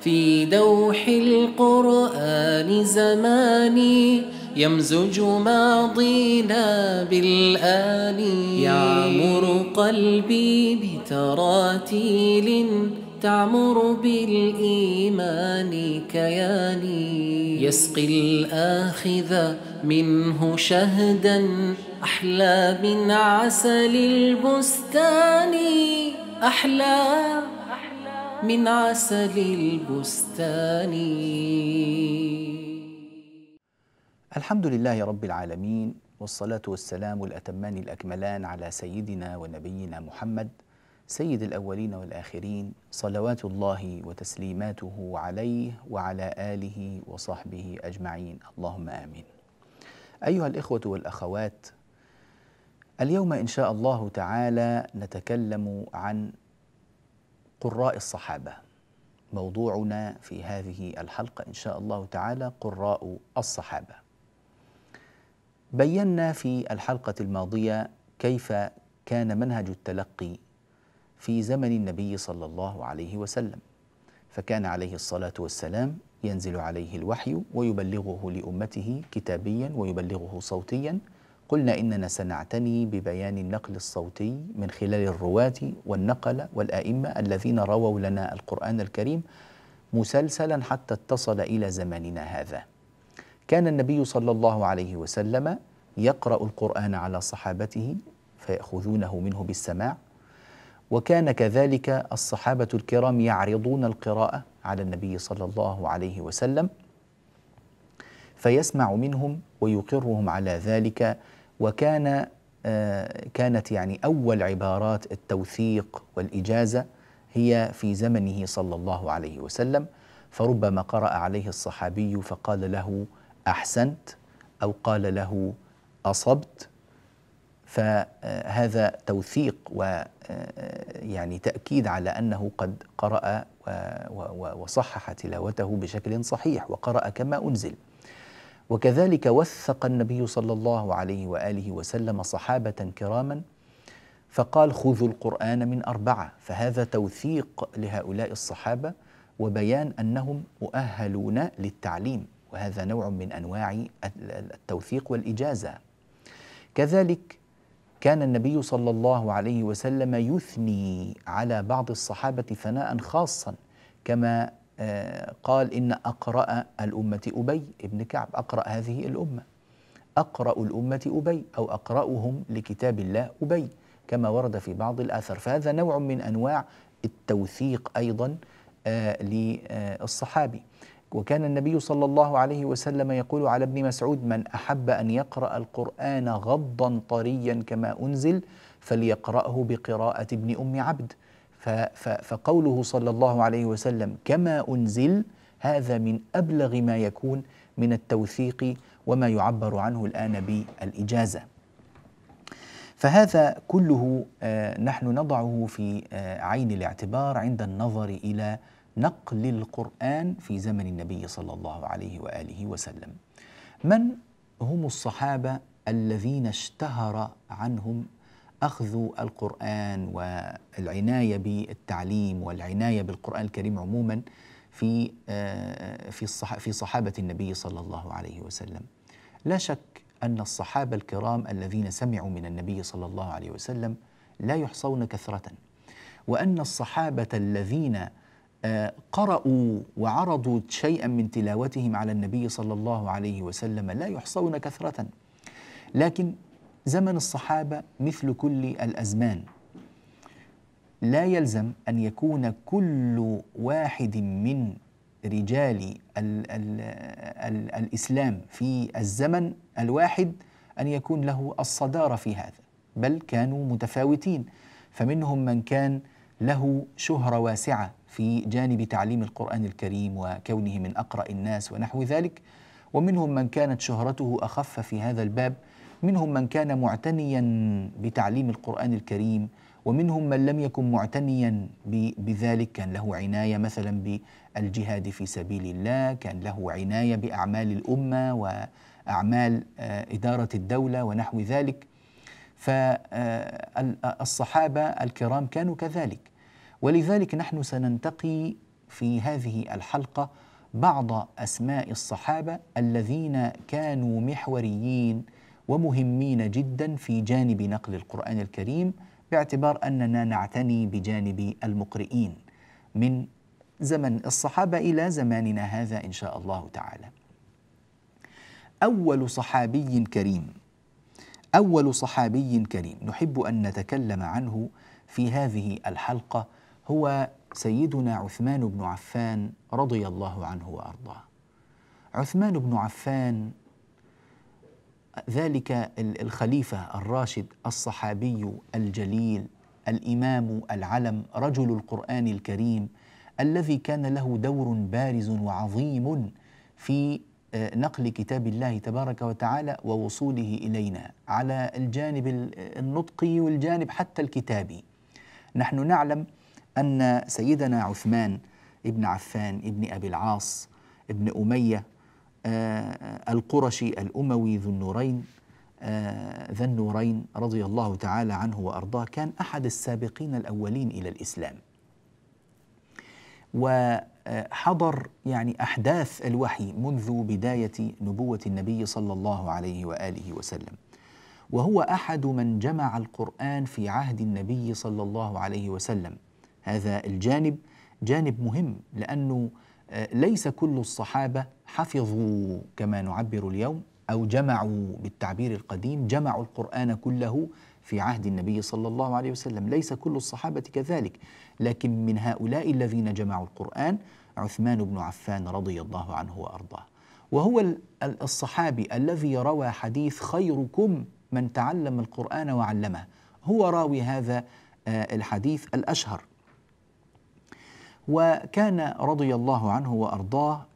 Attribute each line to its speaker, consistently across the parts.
Speaker 1: في دوح القرآن زماني يمزج ماضينا بالآن يعمر قلبي بتراتيل تعمر بالإيمان كياني يسقي الآخذ منه شهدا أحلى من عسل البستان أحلى من عسل البستان
Speaker 2: الحمد لله رب العالمين والصلاة والسلام الأتمان الأكملان على سيدنا ونبينا محمد سيد الأولين والآخرين صلوات الله وتسليماته عليه وعلى آله وصحبه أجمعين اللهم آمين أيها الإخوة والأخوات اليوم إن شاء الله تعالى نتكلم عن قراء الصحابة موضوعنا في هذه الحلقة إن شاء الله تعالى قراء الصحابة بينا في الحلقة الماضية كيف كان منهج التلقي في زمن النبي صلى الله عليه وسلم فكان عليه الصلاة والسلام ينزل عليه الوحي ويبلغه لأمته كتابيا ويبلغه صوتيا قلنا إننا سنعتني ببيان النقل الصوتي من خلال الرواة والنقل والأئمة الذين رووا لنا القرآن الكريم مسلسلا حتى اتصل إلى زماننا هذا كان النبي صلى الله عليه وسلم يقرأ القرآن على صحابته فيأخذونه منه بالسماع وكان كذلك الصحابة الكرام يعرضون القراءة على النبي صلى الله عليه وسلم فيسمع منهم ويقرهم على ذلك وكان آه، كانت يعني أول عبارات التوثيق والإجازة هي في زمنه صلى الله عليه وسلم فربما قرأ عليه الصحابي فقال له أحسنت أو قال له أصبت فهذا آه، توثيق و آه، يعني تأكيد على أنه قد قرأ وصحح تلاوته بشكل صحيح وقرأ كما أنزل وكذلك وثق النبي صلى الله عليه واله وسلم صحابه كراما فقال خذوا القران من اربعه فهذا توثيق لهؤلاء الصحابه وبيان انهم مؤهلون للتعليم وهذا نوع من انواع التوثيق والاجازه كذلك كان النبي صلى الله عليه وسلم يثني على بعض الصحابه ثناء خاصا كما آه، قال إن أقرأ الأمة أبي ابن كعب أقرأ هذه الأمة أقرأ الأمة أبي أو أقرأهم لكتاب الله أبي كما ورد في بعض الآثار فهذا نوع من أنواع التوثيق أيضا آه، للصحابي وكان النبي صلى الله عليه وسلم يقول على ابن مسعود من أحب أن يقرأ القرآن غضا طريا كما أنزل فليقرأه بقراءة ابن أم عبد فقوله صلى الله عليه وسلم كما أنزل هذا من أبلغ ما يكون من التوثيق وما يعبر عنه الآن بالإجازة فهذا كله آه، نحن نضعه في آه، عين الاعتبار عند النظر إلى نقل القرآن في زمن النبي صلى الله عليه وآله وسلم من هم الصحابة الذين اشتهر عنهم أخذ القرآن والعناية بالتعليم والعناية بالقرآن الكريم عموما في آه، في في صحابة النبي صلى الله عليه وسلم لا شك أن الصحابة الكرام الذين سمعوا من النبي صلى الله عليه وسلم لا يحصون كثرة وأن الصحابة الذين آه، قرأوا وعرضوا شيئا من تلاوتهم على النبي صلى الله عليه وسلم لا يحصون كثرة لكن زمن الصحابة مثل كل الأزمان لا يلزم أن يكون كل واحد من رجال ال ال الـ الإسلام في الزمن الواحد أن يكون له الصدارة في هذا بل كانوا متفاوتين فمنهم من كان له شهرة واسعة في جانب تعليم القرآن الكريم وكونه من أقرأ الناس ونحو ذلك ومنهم من كانت شهرته أخف في هذا الباب منهم من كان معتنيا بتعليم القرآن الكريم ومنهم من لم يكن معتنيا بذلك كان له عناية مثلا بالجهاد في سبيل الله كان له عناية بأعمال الأمة وأعمال آه، إدارة الدولة ونحو ذلك فالصحابة آه، الكرام كانوا كذلك ولذلك نحن سننتقي في هذه الحلقة بعض أسماء الصحابة الذين كانوا محوريين ومهمين جدا في جانب نقل القرآن الكريم باعتبار أننا نعتني بجانب المقرئين من زمن الصحابة إلى زماننا هذا إن شاء الله تعالى. أول صحابي كريم أول صحابي كريم نحب أن نتكلم عنه في هذه الحلقة هو سيدنا عثمان بن عفان رضي الله عنه وأرضاه. عثمان بن عفان ذلك الخليفه الراشد الصحابي الجليل الامام العلم رجل القران الكريم الذي كان له دور بارز وعظيم في آه، نقل كتاب الله تبارك وتعالى ووصوله الينا على الجانب النطقي والجانب حتى الكتابي. نحن نعلم ان سيدنا عثمان ابن عفان ابن ابي العاص ابن اميه آه، القرشي الأموي ذو النورين آه، ذا النورين رضي الله تعالى عنه وأرضاه كان أحد السابقين الأولين إلى الإسلام وحضر يعني أحداث الوحي منذ بداية نبوة النبي صلى الله عليه وآله وسلم وهو أحد من جمع القرآن في عهد النبي صلى الله عليه وسلم هذا الجانب جانب مهم لأنه ليس كل الصحابة حفظوا كما نعبر اليوم أو جمعوا بالتعبير القديم جمعوا القرآن كله في عهد النبي صلى الله عليه وسلم ليس كل الصحابة كذلك لكن من هؤلاء الذين جمعوا القرآن عثمان بن عفان رضي الله عنه وأرضاه وهو الصحابي الذي روى حديث خيركم من تعلم القرآن وعلمه هو راوي هذا آه، الحديث الأشهر وكان رضي الله عنه وارضاه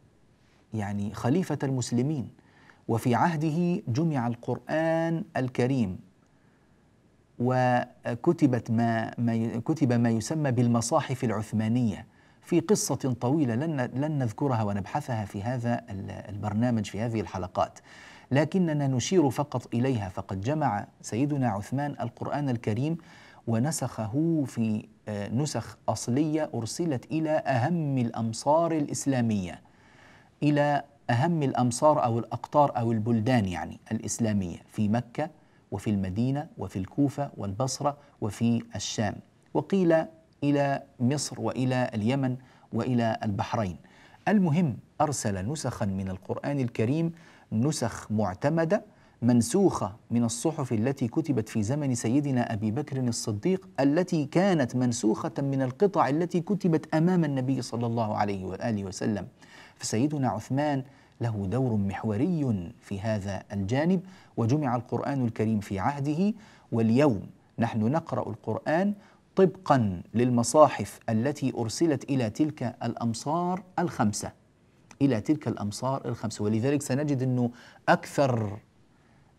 Speaker 2: يعني خليفه المسلمين وفي عهده جمع القران الكريم وكتبت ما, ما كتب ما يسمى بالمصاحف العثمانيه في قصه طويله لن لن نذكرها ونبحثها في هذا البرنامج في هذه الحلقات لكننا نشير فقط اليها فقد جمع سيدنا عثمان القران الكريم ونسخه في آه، نسخ أصلية أرسلت إلى أهم الأمصار الإسلامية إلى أهم الأمصار أو الأقطار أو البلدان يعني الإسلامية في مكة وفي المدينة وفي الكوفة والبصرة وفي الشام وقيل إلى مصر وإلى اليمن وإلى البحرين المهم أرسل نسخا من القرآن الكريم نسخ معتمدة منسوخة من الصحف التي كتبت في زمن سيدنا أبي بكر الصديق التي كانت منسوخة من القطع التي كتبت أمام النبي صلى الله عليه وآله وسلم فسيدنا عثمان له دور محوري في هذا الجانب وجمع القرآن الكريم في عهده واليوم نحن نقرأ القرآن طبقا للمصاحف التي أرسلت إلى تلك الأمصار الخمسة إلى تلك الأمصار الخمسة ولذلك سنجد أنه أكثر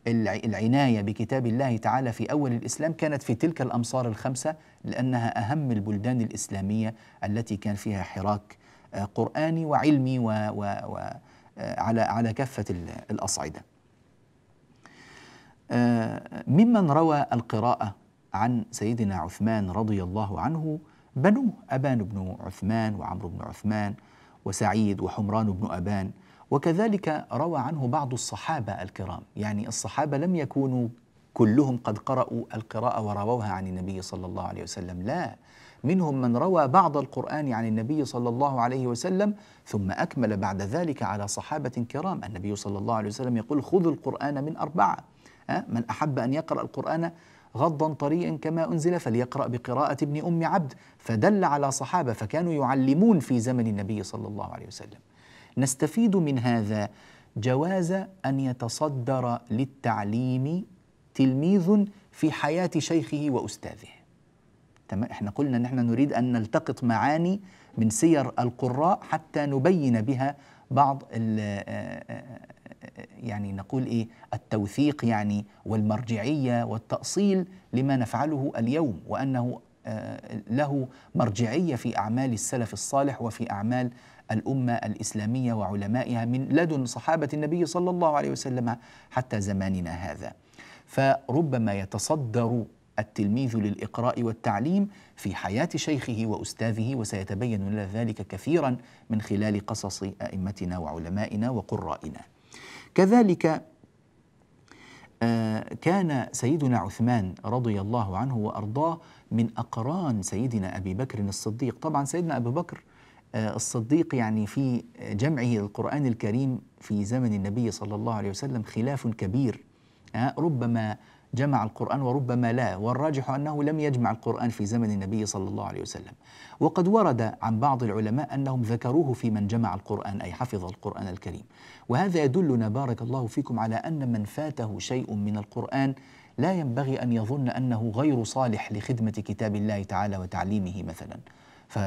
Speaker 2: العناية بكتاب الله تعالى في أول الإسلام كانت في تلك الأمصار الخمسة لأنها أهم البلدان الإسلامية التي كان فيها حراك آه، قرآني وعلمي و و و آه، على على كافة الأصعدة آه، ممن روى القراءة عن سيدنا عثمان رضي الله عنه بنوه أبان بن عثمان وعمرو بن عثمان وسعيد وحمران بن أبان وكذلك روى عنه بعض الصحابة الكرام يعني الصحابة لم يكونوا كلهم قد قرأوا القراءة ورووها عن النبي صلى الله عليه وسلم لا منهم من روى بعض القرآن عن النبي صلى الله عليه وسلم ثم أكمل بعد ذلك على صحابة كرام النبي صلى الله عليه وسلم يقول خذوا القرآن من أربعة من أحب أن يقرأ القرآن غضا طريا كما أنزل فليقرأ بقراءة ابن أم عبد فدل على صحابة فكانوا يعلمون في زمن النبي صلى الله عليه وسلم نستفيد من هذا جواز ان يتصدر للتعليم تلميذ في حياه شيخه واستاذه تمام احنا قلنا ان احنا نريد ان نلتقط معاني من سير القراء حتى نبين بها بعض آه، آه، آه، يعني نقول ايه التوثيق يعني والمرجعيه والتاصيل لما نفعله اليوم وانه له مرجعيه في اعمال السلف الصالح وفي اعمال الأمة الإسلامية وعلمائها من لدن صحابة النبي صلى الله عليه وسلم حتى زماننا هذا فربما يتصدر التلميذ للإقراء والتعليم في حياة شيخه وأستاذه وسيتبين لنا ذلك كثيرا من خلال قصص أئمتنا وعلمائنا وقرائنا كذلك آه، كان سيدنا عثمان رضي الله عنه وأرضاه من أقران سيدنا أبي بكر الصديق طبعا سيدنا أبي بكر آه، الصديق يعني في جمعه القرآن الكريم في زمن النبي صلى الله عليه وسلم خلاف كبير آه، ربما جمع القرآن وربما لا والراجح أنه لم يجمع القرآن في زمن النبي صلى الله عليه وسلم وقد ورد عن بعض العلماء أنهم ذكروه في من جمع القرآن أي حفظ القرآن الكريم وهذا يدلنا بارك الله فيكم على أن من فاته شيء من القرآن لا ينبغي أن يظن أنه غير صالح لخدمة كتاب الله تعالى وتعليمه مثلا ف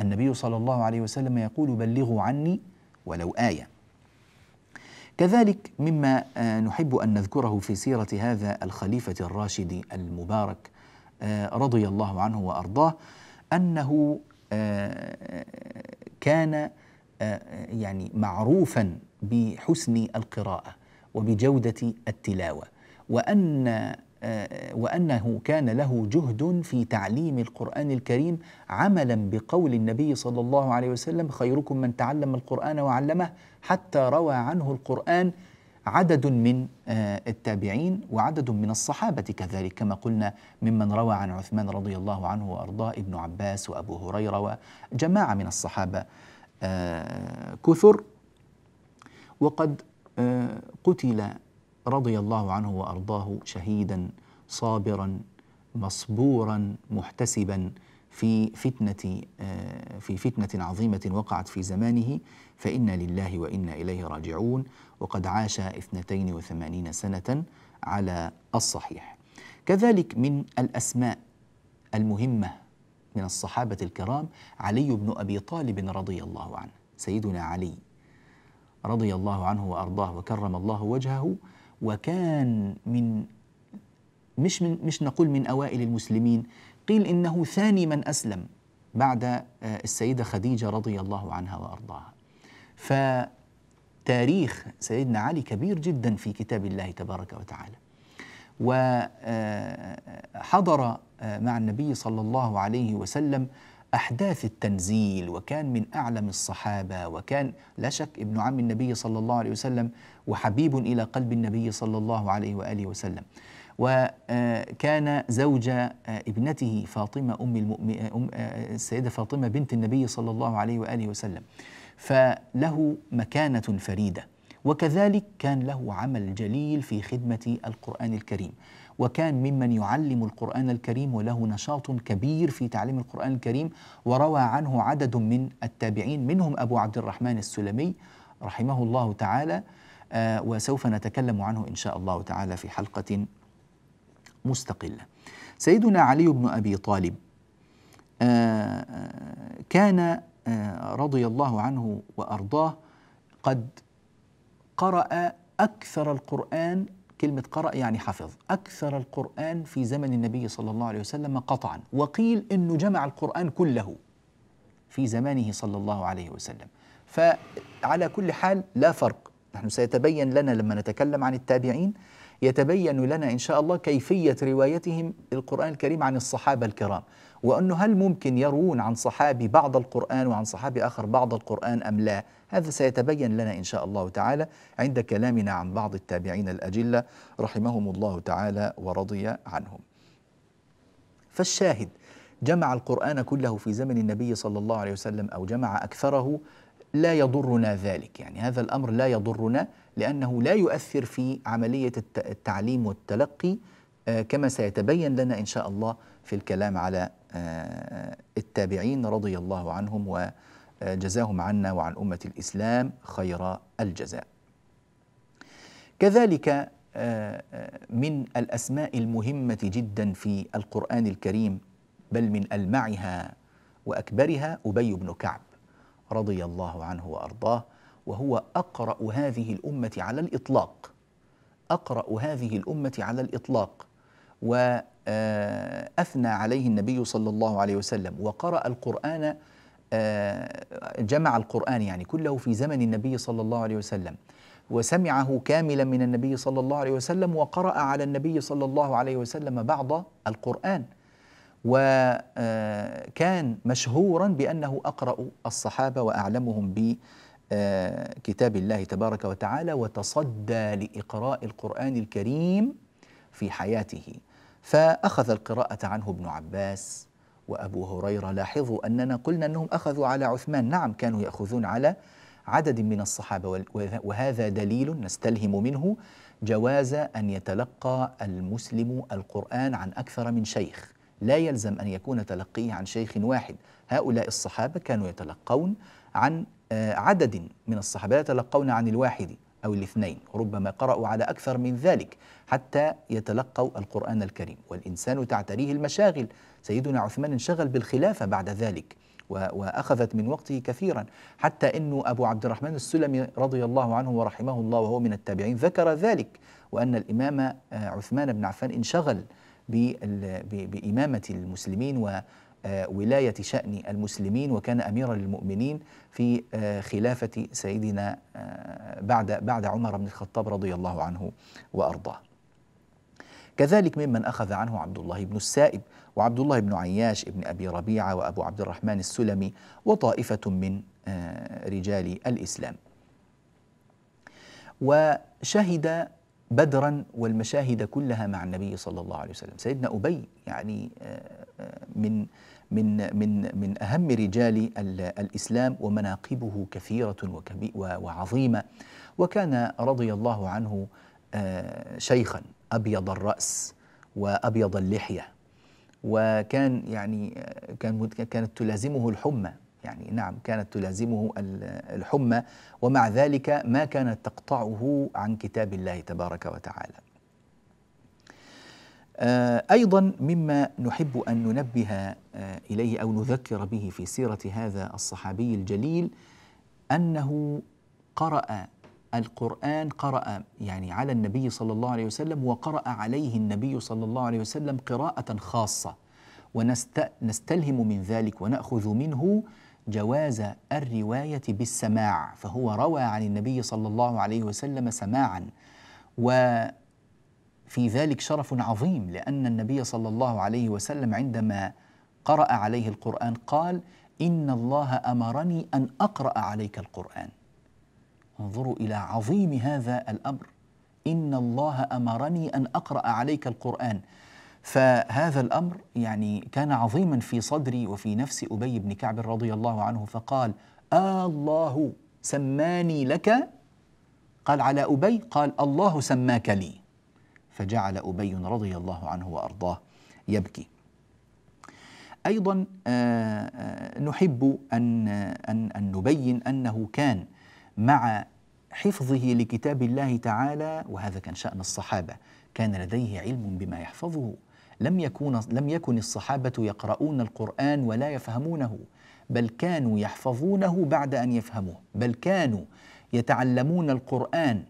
Speaker 2: النبي صلى الله عليه وسلم يقول بلغوا عني ولو آية كذلك مما آه، نحب أن نذكره في سيرة هذا الخليفة الراشد المبارك آه، رضي الله عنه وأرضاه أنه آه، كان يعني معروفا بحسن القراءة وبجودة التلاوة وأن آه، وانه كان له جهد في تعليم القران الكريم عملا بقول النبي صلى الله عليه وسلم خيركم من تعلم القران وعلمه حتى روى عنه القران عدد من آه، التابعين وعدد من الصحابه كذلك كما قلنا ممن روى عن عثمان رضي الله عنه وارضاه ابن عباس وابو هريره وجماعه من الصحابه آه، كثر وقد قتل رضي الله عنه وارضاه شهيدا صابرا مصبورا محتسبا في فتنة آه، في فتنة عظيمة وقعت في زمانه فإنا لله وإنا إليه راجعون وقد عاش 82 سنة على الصحيح. كذلك من الأسماء المهمة من الصحابة الكرام علي بن أبي طالب رضي الله عنه، سيدنا علي رضي الله عنه وأرضاه وكرم الله وجهه وكان من مش من مش نقول من اوائل المسلمين قيل انه ثاني من اسلم بعد آه، السيده خديجه رضي الله عنها وارضاها فتاريخ سيدنا علي كبير جدا في كتاب الله تبارك وتعالى وحضر آه، آه، مع النبي صلى الله عليه وسلم أحداث التنزيل وكان من أعلم الصحابة وكان لا شك ابن عم النبي صلى الله عليه وسلم وحبيب إلى قلب النبي صلى الله عليه وآله وسلم وكان زوج ابنته فاطمة أم, المؤمن أم السيدة فاطمة بنت النبي صلى الله عليه وآله وسلم فله مكانة فريدة وكذلك كان له عمل جليل في خدمة القرآن الكريم وكان ممن يعلم القرآن الكريم وله نشاط كبير في تعليم القرآن الكريم وروى عنه عدد من التابعين منهم أبو عبد الرحمن السلمي رحمه الله تعالى آه، وسوف نتكلم عنه إن شاء الله تعالى في حلقة مستقلة سيدنا علي بن أبي طالب آه، آه، كان رضي الله عنه وأرضاه قد قرأ أكثر القرآن كلمة قرأ يعني حفظ أكثر القرآن في زمن النبي صلى الله عليه وسلم قطعا وقيل أنه جمع القرآن كله في زمانه صلى الله عليه وسلم فعلى كل حال لا فرق نحن سيتبين لنا لما نتكلم عن التابعين يتبين لنا إن شاء الله كيفية روايتهم القرآن الكريم عن الصحابة الكرام وأنه هل ممكن يرون عن صحابي بعض القرآن وعن صحابي آخر بعض القرآن أم لا هذا سيتبين لنا إن شاء الله تعالى عند كلامنا عن بعض التابعين الأجلة رحمهم الله تعالى ورضي عنهم فالشاهد جمع القرآن كله في زمن النبي صلى الله عليه وسلم أو جمع أكثره لا يضرنا ذلك يعني هذا الأمر لا يضرنا لأنه لا يؤثر في عملية التعليم والتلقي آه، كما سيتبين لنا إن شاء الله في الكلام على آه، آه، التابعين رضي الله عنهم وجزاهم عنا وعن أمة الإسلام خير الجزاء كذلك من الأسماء المهمة جدا في القرآن الكريم بل من ألمعها وأكبرها أبي بن كعب رضي الله عنه وأرضاه وهو أقرأ هذه الأمة على الإطلاق أقرأ هذه الأمة على الإطلاق وأثنى عليه النبي صلى الله عليه وسلم وقرأ القرآن آه، جمع القرآن يعني كله في زمن النبي صلى الله عليه وسلم وسمعه كاملا من النبي صلى الله عليه وسلم وقرأ على النبي صلى الله عليه وسلم بعض القرآن وكان آه، مشهورا بأنه أقرأ الصحابة وأعلمهم بكتاب آه، الله تبارك وتعالى وتصدى لإقراء القرآن الكريم في حياته فأخذ القراءة عنه ابن عباس وأبو هريرة لاحظوا أننا قلنا أنهم أخذوا على عثمان نعم كانوا يأخذون على عدد من الصحابة وهذا دليل نستلهم منه جواز أن يتلقى المسلم القرآن عن أكثر من شيخ لا يلزم أن يكون تلقيه عن شيخ واحد هؤلاء الصحابة كانوا يتلقون عن آه، عدد من الصحابة لا يتلقون عن الواحد أو الاثنين ربما قرأوا على أكثر من ذلك حتى يتلقوا القرآن الكريم والإنسان تعتريه المشاغل سيدنا عثمان انشغل بالخلافة بعد ذلك وأخذت من وقته كثيرا حتى أن أبو عبد الرحمن السلمي رضي الله عنه ورحمه الله وهو من التابعين ذكر ذلك وأن الإمام آه، عثمان بن عفان انشغل بإمامة المسلمين ولاية شأن المسلمين وكان أميرا للمؤمنين في آه، خلافة سيدنا آه، بعد بعد عمر بن الخطاب رضي الله عنه وأرضاه. كذلك ممن أخذ عنه عبد الله بن السائب وعبد الله بن عياش بن أبي ربيعة وأبو عبد الرحمن السلمي وطائفة من آه، رجال الإسلام وشهد بدرا والمشاهد كلها مع النبي صلى الله عليه وسلم سيدنا أبي يعني من من من من اهم رجال الاسلام ومناقبه كثيره وعظيمه وكان رضي الله عنه آه، شيخا ابيض الراس وابيض اللحيه وكان يعني كان كانت تلازمه الحمى يعني نعم كانت تلازمه الحمى ومع ذلك ما كانت تقطعه عن كتاب الله تبارك وتعالى آه، أيضا مما نحب أن ننبه آه، إليه أو نذكر به في سيرة هذا الصحابي الجليل أنه قرأ القرآن قرأ يعني على النبي صلى الله عليه وسلم وقرأ عليه النبي صلى الله عليه وسلم قراءة خاصة ونستلهم من ذلك ونأخذ منه جواز الرواية بالسماع فهو روى عن النبي صلى الله عليه وسلم سماعا و في ذلك شرف عظيم لأن النبي صلى الله عليه وسلم عندما قرأ عليه القرآن قال إن الله أمرني أن أقرأ عليك القرآن انظروا إلى عظيم هذا الأمر إن الله أمرني أن أقرأ عليك القرآن فهذا الأمر يعني كان عظيما في صدري وفي نفس أبي بن كعب رضي الله عنه فقال آه الله سماني لك قال على أبي قال الله سماك لي فجعل أبي رضي الله عنه وأرضاه يبكي أيضا آه، آه، نحب أن, أن, أن نبين أنه كان مع حفظه لكتاب الله تعالى وهذا كان شأن الصحابة كان لديه علم بما يحفظه لم يكون لم يكن الصحابة يقرؤون القرآن ولا يفهمونه بل كانوا يحفظونه بعد أن يفهموه بل كانوا يتعلمون القرآن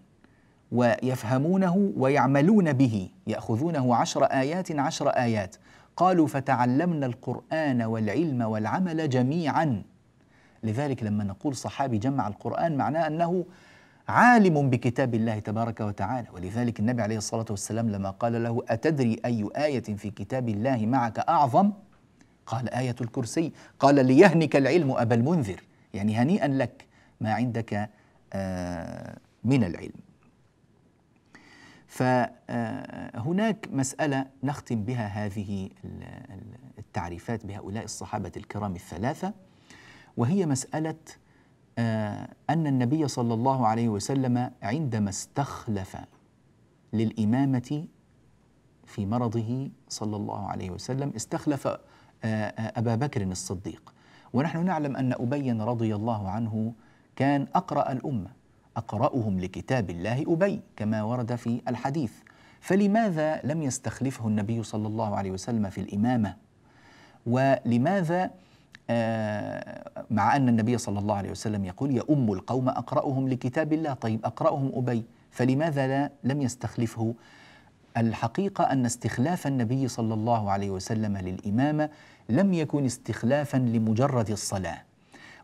Speaker 2: ويفهمونه ويعملون به ياخذونه عشر ايات عشر ايات قالوا فتعلمنا القران والعلم والعمل جميعا لذلك لما نقول صحابي جمع القران معناه انه عالم بكتاب الله تبارك وتعالى ولذلك النبي عليه الصلاه والسلام لما قال له اتدري اي ايه في كتاب الله معك اعظم قال ايه الكرسي قال ليهنك العلم ابا المنذر يعني هنيئا لك ما عندك آه، من العلم فهناك مسألة نختم بها هذه التعريفات بهؤلاء الصحابة الكرام الثلاثة وهي مسألة آه، أن النبي صلى الله عليه وسلم عندما استخلف للإمامة في مرضه صلى الله عليه وسلم استخلف آه، آه، أبا بكر الصديق ونحن نعلم أن أبي رضي الله عنه كان أقرأ الأمة أقرأهم لكتاب الله أبي كما ورد في الحديث فلماذا لم يستخلفه النبي صلى الله عليه وسلم في الإمامة ولماذا آه، مع أن النبي صلى الله عليه وسلم يقول يا أم القوم أقرأهم لكتاب الله طيب أقرأهم أبي فلماذا لا لم يستخلفه الحقيقة أن استخلاف النبي صلى الله عليه وسلم للإمامة لم يكن استخلافا لمجرد الصلاة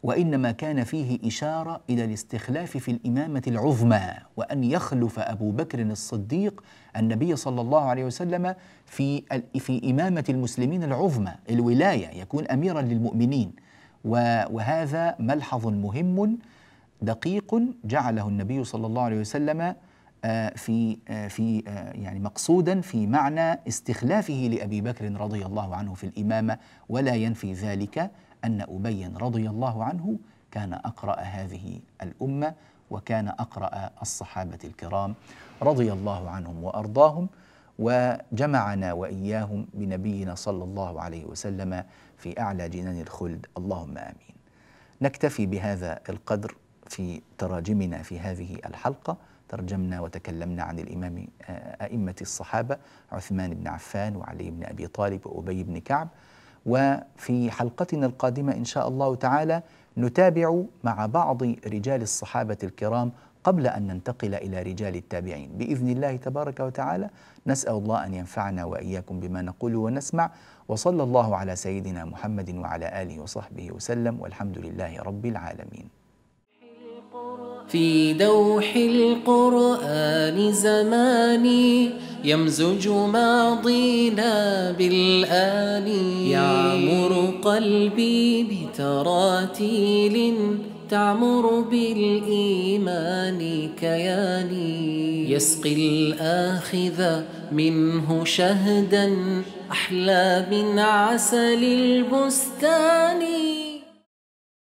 Speaker 2: وإنما كان فيه إشارة إلى الاستخلاف في الإمامة العظمى وأن يخلف أبو بكر الصديق النبي صلى الله عليه وسلم في في إمامة المسلمين العظمى الولاية يكون أميرا للمؤمنين وهذا ملحظ مهم دقيق جعله النبي صلى الله عليه وسلم آه، في آه، في آه، يعني مقصودا في معنى استخلافه لابي بكر رضي الله عنه في الامامه ولا ينفي ذلك أن أبي رضي الله عنه كان أقرأ هذه الأمة وكان أقرأ الصحابة الكرام رضي الله عنهم وأرضاهم وجمعنا وإياهم بنبينا صلى الله عليه وسلم في أعلى جنان الخلد اللهم آمين نكتفي بهذا القدر في تراجمنا في هذه الحلقة ترجمنا وتكلمنا عن الإمام آه، أئمة الصحابة عثمان بن عفان وعلي بن أبي طالب وأبي بن كعب وفي حلقتنا القادمه ان شاء الله تعالى نتابع مع بعض رجال الصحابه الكرام قبل ان ننتقل الى رجال التابعين باذن الله تبارك وتعالى نسال الله ان ينفعنا واياكم بما نقول ونسمع وصلى الله على سيدنا محمد وعلى اله وصحبه وسلم والحمد لله رب العالمين
Speaker 1: في دوح القرآن زماني يمزج ماضينا بالآن يعمر قلبي بتراتيل تعمر بالإيمان كياني يسقي الآخذ منه شهدا أحلى من عسل البستان